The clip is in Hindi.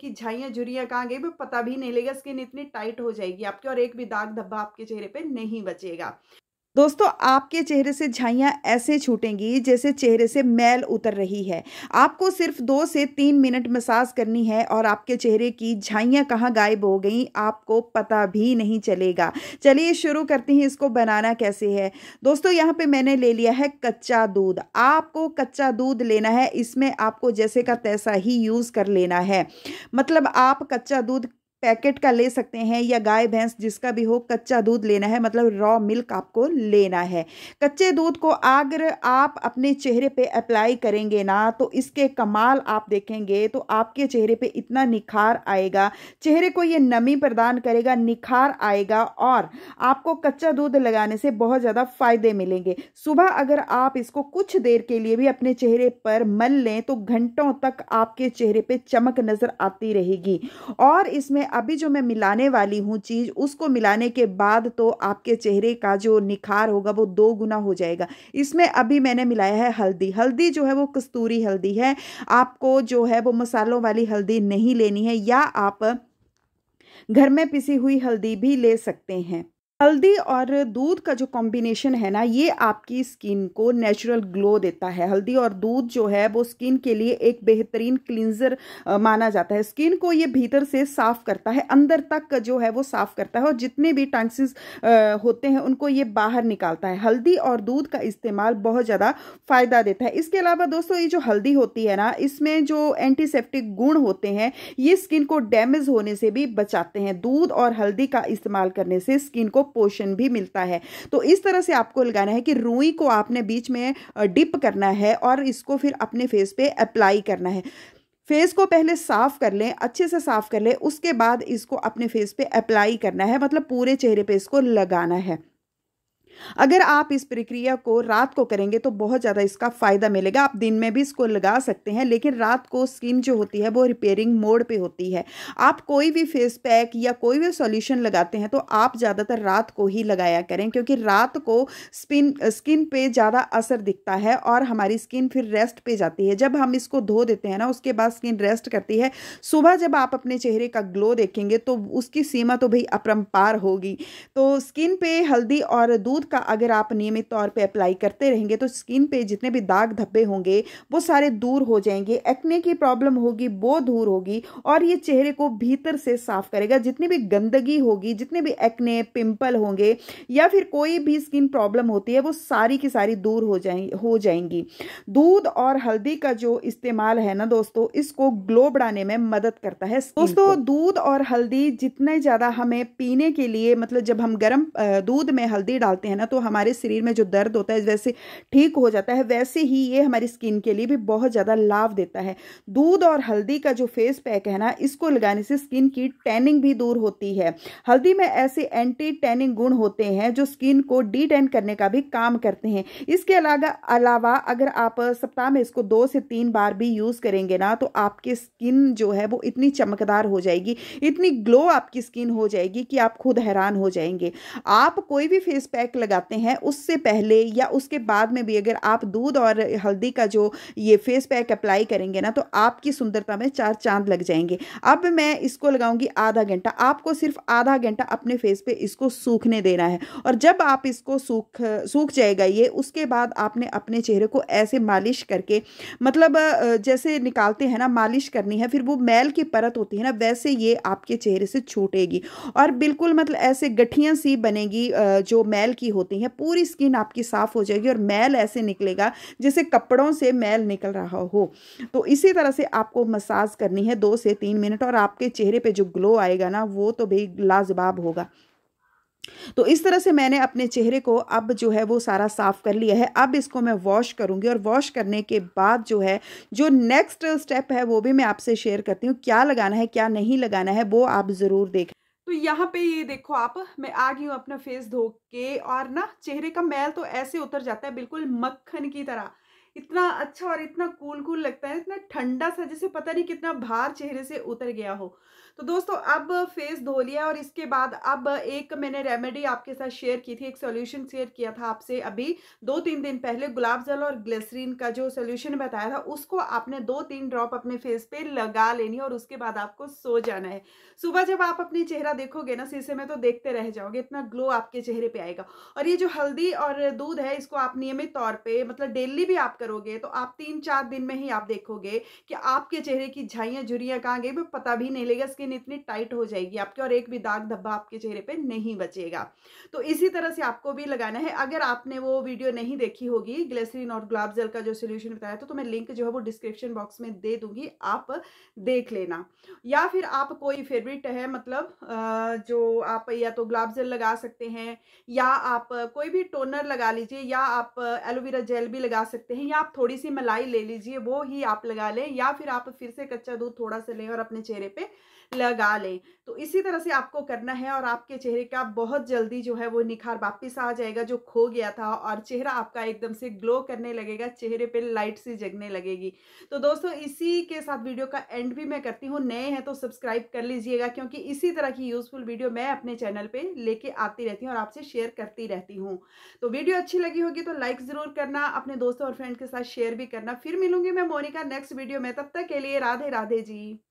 की झाइयाँ झुरियाँ कहाँ गई पता भी नहीं लगेगा स्किन इतनी टाइट हो जाएगी आपकी और एक भी दाग धब्बा आपके चेहरे पे नहीं बचेगा दोस्तों आपके चेहरे से झाइयाँ ऐसे छूटेंगी जैसे चेहरे से मैल उतर रही है आपको सिर्फ दो से तीन मिनट मसाज करनी है और आपके चेहरे की झाइयाँ कहाँ गायब हो गई आपको पता भी नहीं चलेगा चलिए शुरू करते हैं इसको बनाना कैसे है दोस्तों यहाँ पे मैंने ले लिया है कच्चा दूध आपको कच्चा दूध लेना है इसमें आपको जैसे का तैसा ही यूज़ कर लेना है मतलब आप कच्चा दूध पैकेट का ले सकते हैं या गाय भैंस जिसका भी हो कच्चा दूध लेना है मतलब रॉ मिल्क आपको लेना है कच्चे दूध को अगर आप अपने चेहरे पे अप्लाई करेंगे ना तो इसके कमाल आप देखेंगे तो आपके चेहरे पे इतना निखार आएगा चेहरे को ये नमी प्रदान करेगा निखार आएगा और आपको कच्चा दूध लगाने से बहुत ज़्यादा फायदे मिलेंगे सुबह अगर आप इसको कुछ देर के लिए भी अपने चेहरे पर मल लें तो घंटों तक आपके चेहरे पर चमक नज़र आती रहेगी और इसमें अभी जो मैं मिलाने वाली हूँ चीज़ उसको मिलाने के बाद तो आपके चेहरे का जो निखार होगा वो दो गुना हो जाएगा इसमें अभी मैंने मिलाया है हल्दी हल्दी जो है वो कस्तूरी हल्दी है आपको जो है वो मसालों वाली हल्दी नहीं लेनी है या आप घर में पिसी हुई हल्दी भी ले सकते हैं हल्दी और दूध का जो कॉम्बिनेशन है ना ये आपकी स्किन को नेचुरल ग्लो देता है हल्दी और दूध जो है वो स्किन के लिए एक बेहतरीन क्लिनजर माना जाता है स्किन को ये भीतर से साफ करता है अंदर तक जो है वो साफ करता है और जितने भी टैंक्सिस होते हैं उनको ये बाहर निकालता है हल्दी और दूध का इस्तेमाल बहुत ज़्यादा फायदा देता है इसके अलावा दोस्तों ये जो हल्दी होती है ना इसमें जो एंटीसेप्टिक गुण होते हैं ये स्किन को डैमेज होने से भी बचाते हैं दूध और हल्दी का इस्तेमाल करने से स्किन को पोषण भी मिलता है तो इस तरह से आपको लगाना है कि रुई को आपने बीच में डिप करना है और इसको फिर अपने फेस पे अप्लाई करना है फेस को पहले साफ़ कर लें अच्छे से साफ़ कर लें उसके बाद इसको अपने फेस पे अप्लाई करना है मतलब पूरे चेहरे पे इसको लगाना है अगर आप इस प्रक्रिया को रात को करेंगे तो बहुत ज़्यादा इसका फ़ायदा मिलेगा आप दिन में भी इसको लगा सकते हैं लेकिन रात को स्किन जो होती है वो रिपेयरिंग मोड पे होती है आप कोई भी फेस पैक या कोई भी सॉल्यूशन लगाते हैं तो आप ज़्यादातर रात को ही लगाया करें क्योंकि रात को स्पिन स्किन पे ज़्यादा असर दिखता है और हमारी स्किन फिर रेस्ट पे जाती है जब हम इसको धो देते हैं ना उसके बाद स्किन रेस्ट करती है सुबह जब आप अपने चेहरे का ग्लो देखेंगे तो उसकी सीमा तो भाई अपरम्पार होगी तो स्किन पे हल्दी और दूध दूध का अगर आप नियमित तौर पे अप्लाई करते रहेंगे तो स्किन पे जितने भी दाग धब्बे होंगे वो सारे दूर हो जाएंगे एक्ने की प्रॉब्लम होगी वो दूर होगी और ये चेहरे को भीतर से साफ करेगा जितनी भी गंदगी होगी जितने भी एक्ने पिंपल होंगे या फिर कोई भी स्किन प्रॉब्लम होती है वो सारी की सारी दूर हो जाए हो जाएंगी दूध और हल्दी का जो इस्तेमाल है ना दोस्तों इसको ग्लो बढ़ाने में मदद करता है दोस्तों दूध और हल्दी जितने ज़्यादा हमें पीने के लिए मतलब जब हम गर्म दूध में हल्दी डालते हैं हैं ना तो हमारे शरीर में जो दर्द होता है वैसे ठीक हो जाता है वैसे ही ये हमारी स्किन के लिए भी बहुत ज़्यादा लाभ देता है दूध और हल्दी का जो फेस पैक है ना इसको लगाने से स्किन की टैनिंग भी दूर होती है हल्दी में ऐसे एंटी टैनिंग गुण होते हैं जो स्किन को डी टैन करने का भी काम करते हैं इसके अलावा अलावा अगर आप सप्ताह में इसको दो से तीन बार भी यूज़ करेंगे ना तो आपकी स्किन जो है वो इतनी चमकदार हो जाएगी इतनी ग्लो आपकी स्किन हो जाएगी कि आप खुद हैरान हो जाएंगे आप कोई भी फेस पैक लगाते हैं उससे पहले या उसके बाद में भी अगर आप दूध और हल्दी का जो ये फेस पैक अप्लाई करेंगे ना तो आपकी सुंदरता में चार चांद लग जाएंगे अब मैं इसको लगाऊंगी आधा घंटा आपको सिर्फ आधा घंटा अपने फेस पे इसको सूखने देना है और जब आप इसको सूख सूख जाएगा ये उसके बाद आपने अपने चेहरे को ऐसे मालिश करके मतलब जैसे निकालते हैं ना मालिश करनी है फिर वो मैल की परत होती है ना वैसे ये आपके चेहरे से छूटेगी और बिल्कुल मतलब ऐसे गठियाँ सी बनेगी जो मैल की होती हैं पूरी स्किन आपकी साफ़ हो जाएगी और मैल ऐसे निकलेगा जैसे कपड़ों से मैल निकल रहा हो तो इसी तरह से आपको मसाज करनी है दो से तीन मिनट और आपके चेहरे पर जो ग्लो आएगा ना वो तो भाई लाजवाब होगा तो इस तरह से मैंने अपने चेहरे को अब जो है वो सारा साफ़ कर लिया है अब इसको मैं वॉश करूंगी और वॉश करने के बाद जो है जो नेक्स्ट स्टेप है वो भी मैं आपसे शेयर करती हूँ क्या लगाना है क्या नहीं लगाना है वो आप ज़रूर देखें तो यहाँ पे ये देखो आप मैं आ गई हूँ अपना फेस धो के और ना चेहरे का मैल तो ऐसे उतर जाता है बिल्कुल मक्खन की तरह इतना अच्छा और इतना कूल कूल लगता है इतना ठंडा सा जैसे पता नहीं कितना भार चेहरे से उतर गया हो तो दोस्तों अब फेस धो लिया और इसके बाद अब एक मैंने रेमेडी आपके साथ शेयर की थी एक सोल्यूशन शेयर किया था आपसे अभी दो तीन दिन पहले गुलाब जल और ग्लेसरीन का जो सोल्यूशन बताया था उसको आपने दो तीन ड्रॉप अपने फेस पे लगा लेनी है और उसके बाद आपको सो जाना है सुबह जब आप अपने चेहरा देखोगे ना शीशे में तो देखते रह जाओगे इतना ग्लो आपके चेहरे पर आएगा और ये जो हल्दी और दूध है इसको आप नियमित तौर पर मतलब डेली भी आप करोगे तो आप तीन चार दिन में ही आप देखोगे कि आपके चेहरे की झाइयाँ झुरियाँ कहाँ गई पर पता भी नहीं लगेगा स्किन इतनी टाइट हो जाएगी आपके और एक भी दाग धब्बा आपके चेहरे पर नहीं बचेगा तो इसी तरह से आपको भी लगाना है अगर आपने वो वीडियो नहीं देखी होगी ग्लेसरीन और गुलाब जल का जो सोल्यूशन बताया था तो मैं लिंक जो है वो डिस्क्रिप्शन बॉक्स में दे दूंगी आप देख लेना या फिर आप कोई फेवरेट है मतलब जो आप या तो गुलाब जेल लगा सकते हैं या आप कोई भी टोनर लगा लीजिए या आप एलोवेरा जेल भी लगा सकते हैं आप थोड़ी सी मलाई ले लीजिए वो ही आप लगा लें या फिर आप फिर से कच्चा दूध थोड़ा सा लें और अपने चेहरे पे लगा लें तो इसी तरह से आपको करना है और आपके चेहरे का बहुत जल्दी जो है वो निखार वापस आ जाएगा जो खो गया था और चेहरा आपका एकदम से ग्लो करने लगेगा चेहरे पे लाइट सी जगने लगेगी तो दोस्तों इसी के साथ वीडियो का एंड भी मैं करती हूँ नए हैं तो सब्सक्राइब कर लीजिएगा क्योंकि इसी तरह की यूज़फुल वीडियो मैं अपने चैनल पर लेके आती रहती हूँ और आपसे शेयर करती रहती हूँ तो वीडियो अच्छी लगी होगी तो लाइक ज़रूर करना अपने दोस्तों और फ्रेंड के साथ शेयर भी करना फिर मिलूंगी मैं मोनिका नेक्स्ट वीडियो में तब तक के लिए राधे राधे जी